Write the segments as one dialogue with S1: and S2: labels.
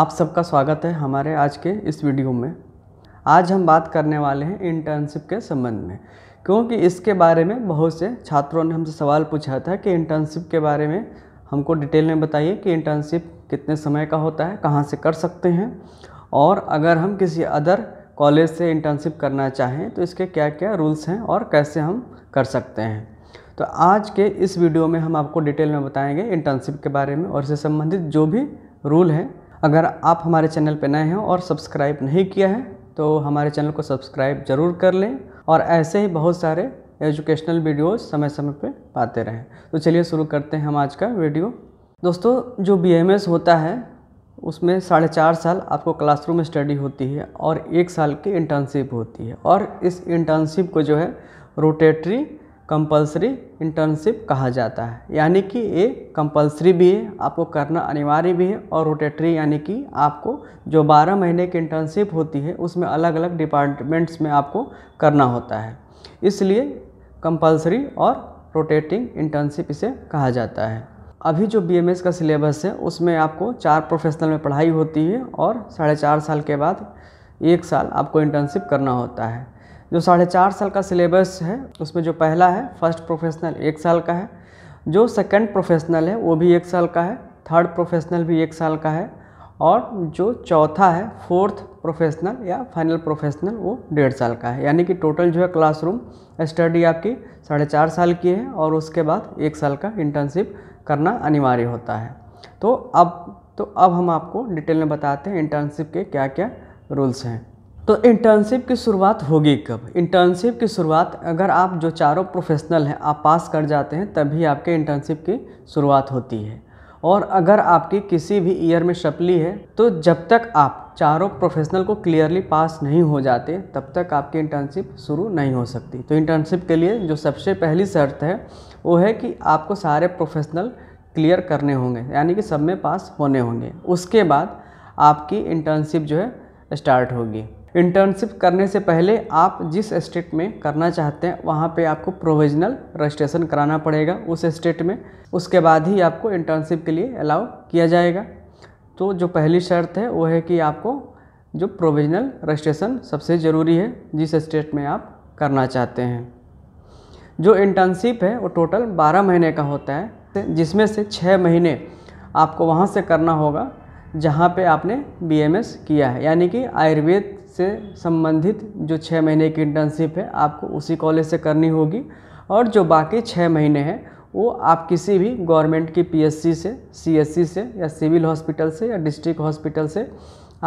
S1: आप सबका स्वागत है हमारे आज के इस वीडियो में आज हम बात करने वाले हैं इंटर्नशिप के संबंध में क्योंकि इसके बारे में बहुत से छात्रों ने हमसे सवाल पूछा था कि इंटर्नशिप के बारे में हमको डिटेल में बताइए कि इंटर्नशिप कितने समय का होता है कहाँ से कर सकते हैं और अगर हम किसी अदर कॉलेज से इंटर्नशिप करना चाहें तो इसके क्या क्या रूल्स हैं और कैसे हम कर सकते हैं तो आज के इस वीडियो में हम आपको डिटेल में बताएंगे इंटर्नशिप के बारे में और इससे संबंधित जो भी रूल हैं अगर आप हमारे चैनल पर नए हैं और सब्सक्राइब नहीं किया है तो हमारे चैनल को सब्सक्राइब ज़रूर कर लें और ऐसे ही बहुत सारे एजुकेशनल वीडियोस समय समय पे पाते रहें तो चलिए शुरू करते हैं हम आज का वीडियो दोस्तों जो बी होता है उसमें साढ़े चार साल आपको क्लासरूम स्टडी होती है और एक साल की इंटर्नशिप होती है और इस इंटर्नशिप को जो है रोटेटरी कंपलसरी इंटर्नशिप कहा जाता है यानी कि ये कंपलसरी भी है आपको करना अनिवार्य भी है और रोटेटरी यानी कि आपको जो 12 महीने की इंटर्नशिप होती है उसमें अलग अलग डिपार्टमेंट्स में आपको करना होता है इसलिए कंपलसरी और रोटेटिंग इंटर्नशिप इसे कहा जाता है अभी जो बी का सिलेबस है उसमें आपको चार प्रोफेशनल में पढ़ाई होती है और साढ़े चार साल के बाद एक साल आपको इंटर्नशिप करना होता है जो साढ़े चार साल का सिलेबस है उसमें जो पहला है फर्स्ट प्रोफेशनल एक साल का है जो सेकंड प्रोफेशनल है वो भी एक साल का है थर्ड प्रोफेशनल भी एक साल का है और जो चौथा है फोर्थ प्रोफेशनल या फाइनल प्रोफेशनल वो डेढ़ साल का है यानी कि टोटल जो है क्लासरूम स्टडी आपकी साढ़े चार साल की है और उसके बाद एक साल का इंटर्नशिप करना अनिवार्य होता है तो अब तो अब हम आपको डिटेल में बताते हैं इंटर्नशिप के क्या क्या रूल्स हैं तो इंटर्नशिप की शुरुआत होगी कब इंटर्नशिप की शुरुआत अगर आप जो चारों प्रोफेशनल हैं आप पास कर जाते हैं तभी आपके इंटर्नशिप की शुरुआत होती है और अगर आपकी किसी भी ईयर में शपली है तो जब तक आप चारों प्रोफेशनल को क्लियरली पास नहीं हो जाते तब तक आपकी इंटर्नशिप शुरू नहीं हो सकती तो इंटर्नशिप के लिए जो सबसे पहली शर्त है वो है कि आपको सारे प्रोफेशनल क्लियर करने होंगे यानी कि सब में पास होने होंगे उसके बाद आपकी इंटर्नशिप जो है स्टार्ट होगी इंटर्नशिप करने से पहले आप जिस स्टेट में करना चाहते हैं वहाँ पे आपको प्रोविजनल रजिस्ट्रेशन कराना पड़ेगा उस स्टेट में उसके बाद ही आपको इंटर्नशिप के लिए अलाउ किया जाएगा तो जो पहली शर्त है वो है कि आपको जो प्रोविजनल रजिस्ट्रेशन सबसे ज़रूरी है जिस स्टेट में आप करना चाहते हैं जो इंटर्नशिप है वो टोटल 12 महीने का होता है जिसमें से छः महीने आपको वहाँ से करना होगा जहाँ पे आपने बीएमएस किया है यानी कि आयुर्वेद से संबंधित जो छः महीने की इंटर्नशिप है आपको उसी कॉलेज से करनी होगी और जो बाकी छः महीने हैं वो आप किसी भी गवर्नमेंट की पीएससी से सीएससी से या सिविल हॉस्पिटल से या डिस्ट्रिक्ट हॉस्पिटल से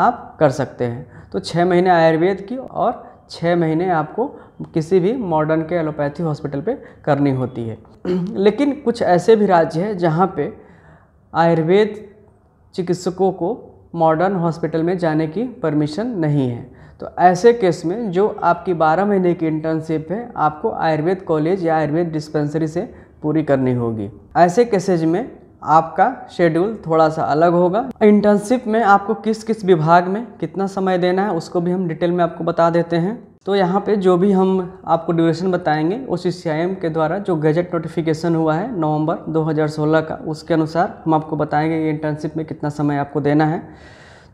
S1: आप कर सकते हैं तो छः महीने आयुर्वेद की और छः महीने आपको किसी भी मॉडर्न के एलोपैथी हॉस्पिटल पे करनी होती है लेकिन कुछ ऐसे भी राज्य हैं जहाँ पे आयुर्वेद चिकित्सकों को मॉडर्न हॉस्पिटल में जाने की परमिशन नहीं है तो ऐसे केस में जो आपकी 12 महीने की इंटर्नशिप है आपको आयुर्वेद कॉलेज या आयुर्वेद डिस्पेंसरी से पूरी करनी होगी ऐसे केसेज में आपका शेड्यूल थोड़ा सा अलग होगा इंटर्नशिप में आपको किस किस विभाग में कितना समय देना है उसको भी हम डिटेल में आपको बता देते हैं तो यहाँ पे जो भी हम आपको ड्यूरेशन बताएंगे उस सी के द्वारा जो गजट नोटिफिकेशन हुआ है नवंबर 2016 का उसके अनुसार हम आपको बताएंगे कि इंटर्नशिप में कितना समय आपको देना है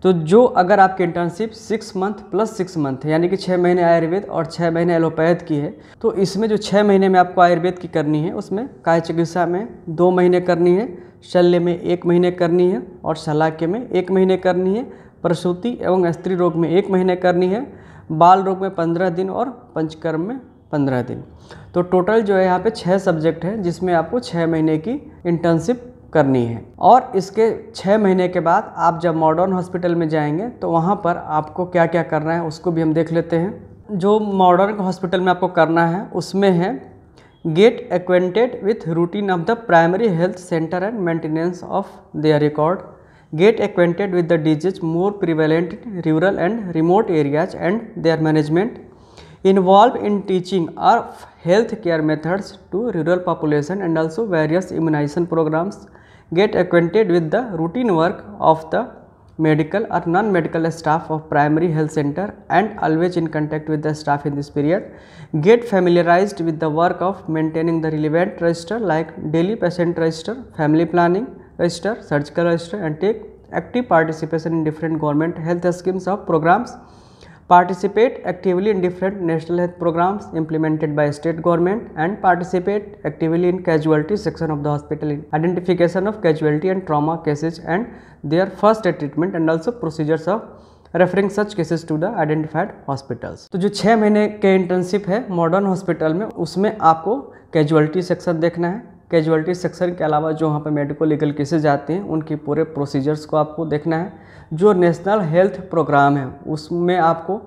S1: तो जो अगर आपकी internship six month plus six month यानी कि छः महीने आयुर्वेद और छः महीने एलोपैथ की है तो इसमें जो छः महीने में आपको आयुर्वेद की करनी है उसमें काय चिकित्सा में दो महीने करनी है शल्य में एक महीने करनी है और शलाके में एक महीने करनी है प्रसूति एवं स्त्री रोग में एक महीने करनी है बाल रोग में पंद्रह दिन और पंचकर्म में पंद्रह दिन तो टोटल जो है यहाँ पे छः सब्जेक्ट है जिसमें आपको छः महीने की इंटर्नशिप करनी है और इसके छः महीने के बाद आप जब मॉडर्न हॉस्पिटल में जाएंगे तो वहाँ पर आपको क्या क्या करना है उसको भी हम देख लेते हैं जो मॉडर्न हॉस्पिटल में आपको करना है उसमें है get acquainted with routine of the primary health centre and maintenance of their record get acquainted with the disease more prevalent in rural and remote areas and their management, involved in teaching of health care methods to rural population and also various immunization programs, get acquainted with the routine work of the medical or non-medical staff of primary health center and always in contact with the staff in this period. Get familiarized with the work of maintaining the relevant register like daily patient register, family planning, register, surgical register and take active participation in different government health schemes of programs. Participate actively in different national health programs implemented by state government and participate actively in casualty section of the hospital in identification of casualty and trauma cases and their first aid treatment and also procedures of referring such cases to the identified hospitals तो जो छः महीने के internship है modern hospital में उसमें आपको casualty section देखना है कैजुअलिटी सेक्शन के अलावा जो वहाँ पर मेडिकल लीगल केसेज आते हैं उनके पूरे प्रोसीजर्स को आपको देखना है जो नेशनल हेल्थ प्रोग्राम है उसमें आपको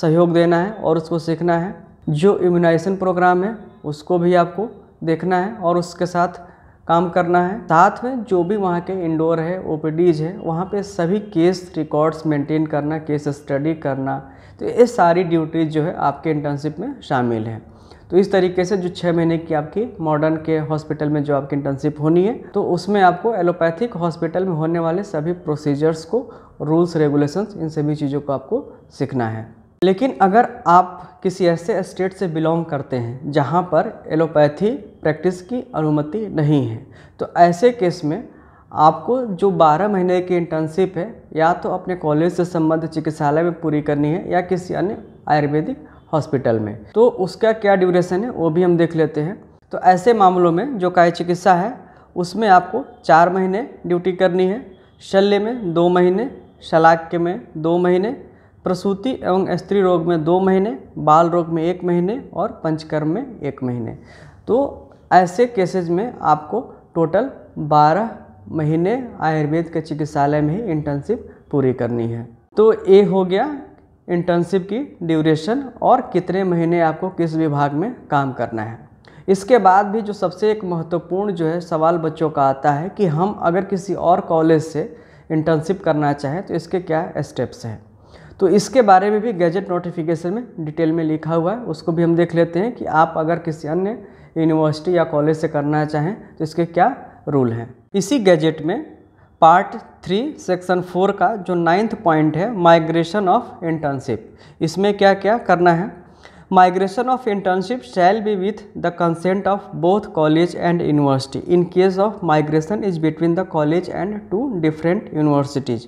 S1: सहयोग देना है और उसको सीखना है जो इम्यूनाइजेशन प्रोग्राम है उसको भी आपको देखना है और उसके साथ काम करना है साथ में जो भी वहाँ के इंडोर है ओ है वहाँ पे सभी केस रिकॉर्ड्स मेंटेन करना केस स्टडी करना तो ये सारी ड्यूटीज़ जो है आपके इंटर्नशिप में शामिल हैं तो इस तरीके से जो छः महीने की आपकी मॉडर्न के हॉस्पिटल में जो आपकी इंटर्नशिप होनी है तो उसमें आपको एलोपैथिक हॉस्पिटल में होने वाले सभी प्रोसीजर्स को रूल्स रेगुलेशंस इन सभी चीज़ों को आपको सीखना है लेकिन अगर आप किसी ऐसे स्टेट से बिलोंग करते हैं जहाँ पर एलोपैथी प्रैक्टिस की अनुमति नहीं है तो ऐसे केस में आपको जो 12 महीने की इंटर्नशिप है या तो अपने कॉलेज से संबंधित चिकित्सालय में पूरी करनी है या किसी अन्य आयुर्वेदिक हॉस्पिटल में तो उसका क्या ड्यूरेशन है वो भी हम देख लेते हैं तो ऐसे मामलों में जो काय चिकित्सा है उसमें आपको चार महीने ड्यूटी करनी है शल्य में दो महीने शलाक्य में दो महीने प्रसूति एवं स्त्री रोग में दो महीने बाल रोग में एक महीने और पंचकर्म में एक महीने तो ऐसे केसेज में आपको टोटल बारह महीने आयुर्वेद के चिकित्सालय में ही इंटर्नशिप पूरी करनी है तो ये हो गया इंटर्नशिप की ड्यूरेशन और कितने महीने आपको किस विभाग में काम करना है इसके बाद भी जो सबसे एक महत्वपूर्ण जो है सवाल बच्चों का आता है कि हम अगर किसी और कॉलेज से इंटर्नशिप करना चाहें तो इसके क्या स्टेप्स हैं तो इसके बारे में भी गैजेट नोटिफिकेशन में डिटेल में लिखा हुआ है उसको भी हम देख लेते हैं कि आप अगर किसी अन्य यूनिवर्सिटी या कॉलेज से करना चाहें तो इसके क्या रूल हैं इसी गैजेट में पार्ट थ्री सेक्शन फोर का जो नाइन्थ पॉइंट है माइग्रेशन ऑफ इंटर्नशिप इसमें क्या क्या करना है migration of internship shall be with the consent of both college and university in case of migration is between the college and two different universities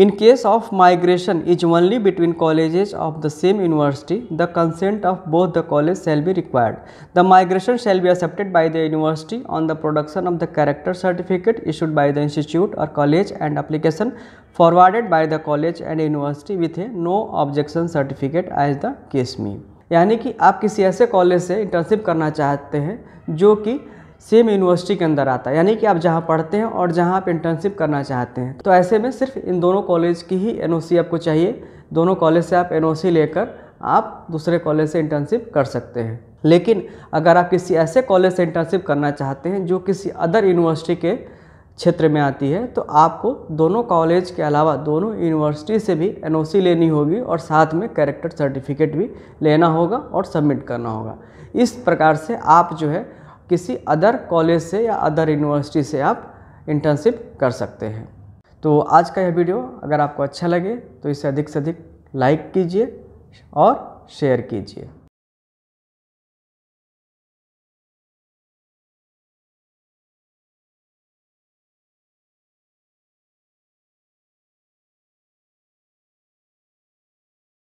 S1: in case of migration is only between college of the same university the consent of both the college shall be required the migration shall be accepted by the university on the production of the character certificate issued by the institute और college and application forwarded by the college and university with a no objection certificate as the case may यानी कि आप किसी ऐसे college से internship करना चाहते हैं जो कि सेम यूनिवर्सिटी के अंदर आता है यानी कि आप जहाँ पढ़ते हैं और जहाँ आप इंटर्नशिप करना चाहते हैं तो ऐसे में सिर्फ इन दोनों कॉलेज की ही एन आपको चाहिए दोनों कॉलेज से आप एन लेकर आप दूसरे कॉलेज से इंटर्नशिप कर सकते हैं लेकिन अगर आप किसी ऐसे कॉलेज से इंटर्नशिप करना चाहते हैं जो किसी अदर यूनिवर्सिटी के क्षेत्र में आती है तो आपको दोनों कॉलेज के अलावा दोनों यूनिवर्सिटी से भी एन लेनी होगी और साथ में कैरेक्टर सर्टिफिकेट भी लेना होगा और सबमिट करना होगा इस प्रकार से आप जो है किसी अदर कॉलेज से या अदर यूनिवर्सिटी से आप इंटर्नशिप कर सकते हैं तो आज का यह वीडियो अगर आपको अच्छा लगे तो इसे अधिक से अधिक लाइक कीजिए और शेयर कीजिए